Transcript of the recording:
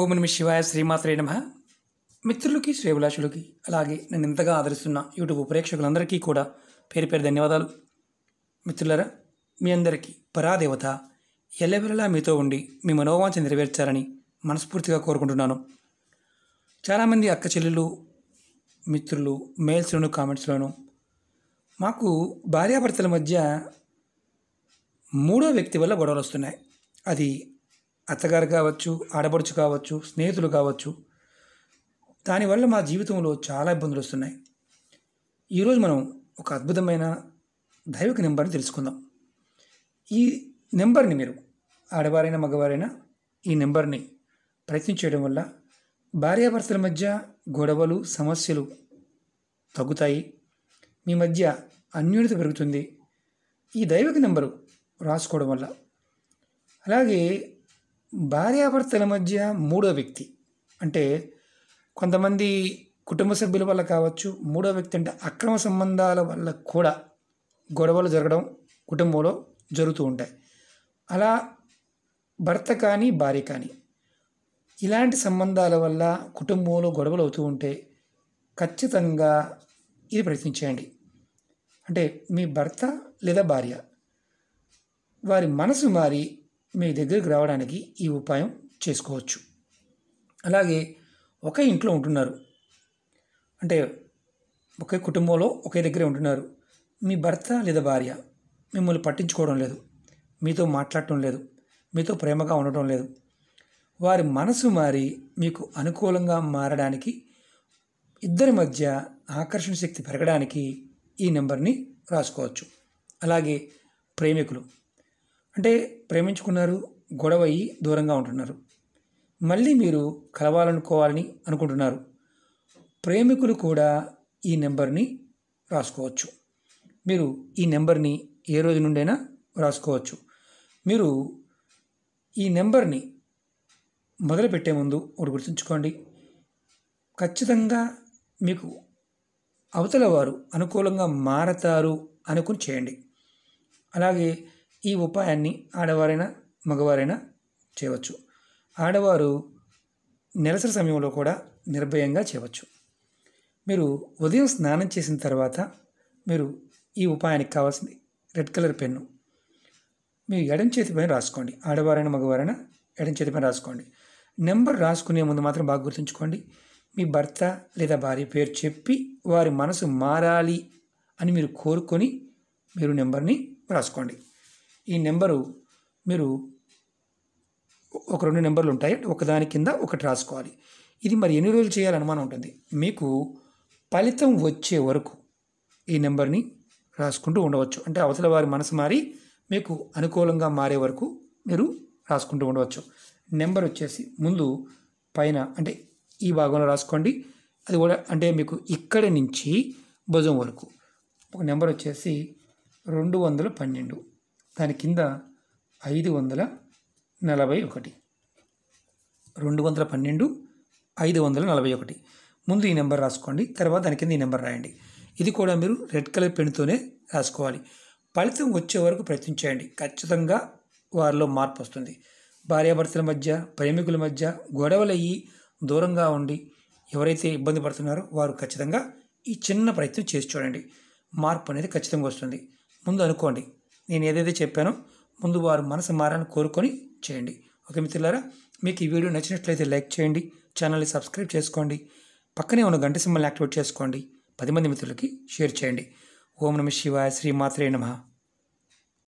ఓం నమ శివాయ శ్రీమాత్రే నమ మిత్రులకి శ్రేభిలాషులకి అలాగే నన్ను ఇంతగా ఆదరిస్తున్న యూట్యూబ్ ప్రేక్షకులందరికీ కూడా పేరు పేరు ధన్యవాదాలు మిత్రులరా మీ అందరికీ పరాదేవత ఎల్లవెల్లలా మీతో ఉండి మీ మనోవాంఛ నెరవేర్చాలని మనస్ఫూర్తిగా కోరుకుంటున్నాను చాలామంది అక్క చెల్లెలు మిత్రులు మెయిల్స్లోను కామెంట్స్లోను మాకు భార్యాభర్తల మధ్య మూడో వ్యక్తి వల్ల గొడవలు వస్తున్నాయి అది అత్తగారు కావచ్చు ఆడపడుచు కావచ్చు స్నేహితులు కావచ్చు దానివల్ల మా జీవితంలో చాలా ఇబ్బందులు వస్తున్నాయి ఈరోజు మనం ఒక అద్భుతమైన దైవిక నెంబర్ని తెలుసుకుందాం ఈ నెంబర్ని మీరు ఆడవారైనా మగవారైనా ఈ నెంబర్ని ప్రయత్నం చేయడం వల్ల భార్యాభర్తల మధ్య గొడవలు సమస్యలు తగ్గుతాయి మీ మధ్య అన్యోన్యత పెరుగుతుంది ఈ దైవిక నెంబరు రాసుకోవడం వల్ల అలాగే భార్యాభర్తల మధ్య మూడో వ్యక్తి అంటే కొంతమంది కుటుంబ సభ్యుల వల్ల కావచ్చు మూడో వ్యక్తి అంటే అక్రమ సంబంధాల వల్ల కూడా గొడవలు జరగడం కుటుంబంలో జరుగుతూ ఉంటాయి అలా భర్త కానీ భార్య కానీ ఇలాంటి సంబంధాల వల్ల కుటుంబంలో గొడవలు అవుతూ ఉంటే ఖచ్చితంగా ఇది ప్రయత్నించేయండి అంటే మీ భర్త లేదా భార్య వారి మనసు మారి మీ దగ్గరికి రావడానికి ఈ ఉపాయం చేసుకోవచ్చు అలాగే ఒకే ఇంట్లో ఉంటున్నారు అంటే ఒకే కుటుంబంలో ఒకే దగ్గరే ఉంటున్నారు మీ భర్త లేదా భార్య మిమ్మల్ని పట్టించుకోవడం లేదు మీతో మాట్లాడటం లేదు మీతో ప్రేమగా ఉండటం లేదు వారి మనసు మారి మీకు అనుకూలంగా మారడానికి ఇద్దరి మధ్య ఆకర్షణ శక్తి పెరగడానికి ఈ నెంబర్ని రాసుకోవచ్చు అలాగే ప్రేమికులు అంటే ప్రేమించుకున్నారు గొడవ అయ్యి దూరంగా ఉంటున్నారు మళ్ళీ మీరు కలవాలనుకోవాలని అనుకుంటున్నారు ప్రేమికులు కూడా ఈ నెంబర్ని రాసుకోవచ్చు మీరు ఈ నెంబర్ని ఏ రోజు నుండైనా రాసుకోవచ్చు మీరు ఈ నెంబర్ని మొదలుపెట్టే ముందు ఒకటి గుర్తుంచుకోండి ఖచ్చితంగా మీకు అవతల వారు అనుకూలంగా మారతారు అనుకుని చేయండి అలాగే ఈ ఉపాయాన్ని ఆడవారైనా మగవారైనా చేయవచ్చు ఆడవారు నెలసరి సమయంలో కూడా నిర్భయంగా చేయవచ్చు మీరు ఉదయం స్నానం చేసిన తర్వాత మీరు ఈ ఉపాయానికి కావాల్సింది రెడ్ కలర్ పెన్ను మీ ఎడం చేతి పైన రాసుకోండి ఆడవారైనా మగవారైనా ఎడం చేతి పైన రాసుకోండి నెంబర్ రాసుకునే ముందు మాత్రం బాగా గుర్తుంచుకోండి మీ భర్త లేదా భార్య పేరు చెప్పి వారి మనసు మారాలి అని మీరు కోరుకొని మీరు నెంబర్ని రాసుకోండి ఈ నెంబరు మీరు ఒక రెండు నెంబర్లు ఉంటాయి ఒకదాని కింద ఒకటి రాసుకోవాలి ఇది మరి ఎన్ని రోజులు చేయాలని అనుమానం ఉంటుంది మీకు ఫలితం వచ్చే వరకు ఈ నెంబర్ని రాసుకుంటూ ఉండవచ్చు అంటే అవతల వారి మనసు మారి మీకు అనుకూలంగా మారే వరకు మీరు రాసుకుంటూ ఉండవచ్చు నెంబర్ వచ్చేసి ముందు పైన అంటే ఈ భాగంలో రాసుకోండి అది కూడా అంటే మీకు ఇక్కడి నుంచి భుజం వరకు ఒక నెంబర్ వచ్చేసి రెండు వందల పన్నెండు దాని కింద ఐదు వందల నలభై ఒకటి రెండు వందల పన్నెండు ఐదు వందల నలభై ఒకటి ముందు ఈ నెంబర్ రాసుకోండి తర్వాత దాని కింద ఈ నెంబర్ రాయండి ఇది కూడా మీరు రెడ్ కలర్ పెన్తోనే రాసుకోవాలి ఫలితం వచ్చే వరకు ప్రయత్నించేయండి ఖచ్చితంగా వారిలో మార్పు వస్తుంది భార్యాభర్తల మధ్య ప్రేమికుల మధ్య గొడవలయ్యి దూరంగా ఉండి ఎవరైతే ఇబ్బంది పడుతున్నారో వారు ఖచ్చితంగా ఈ చిన్న ప్రయత్నం చేసి చూడండి మార్పు అనేది ఖచ్చితంగా వస్తుంది ముందు అనుకోండి నేను ఏదైతే చెప్పానో ముందు వారు మనసు మారని కోరుకొని చేయండి ఓకే మిత్రులారా మీకు ఈ వీడియో నచ్చినట్లయితే లైక్ చేయండి ఛానల్ని సబ్స్క్రైబ్ చేసుకోండి పక్కనే ఉన్న గంట సింబల్ని యాక్టివేట్ చేసుకోండి పది మంది మిత్రులకి షేర్ చేయండి ఓం నమ శివాయ మాత్రే నమ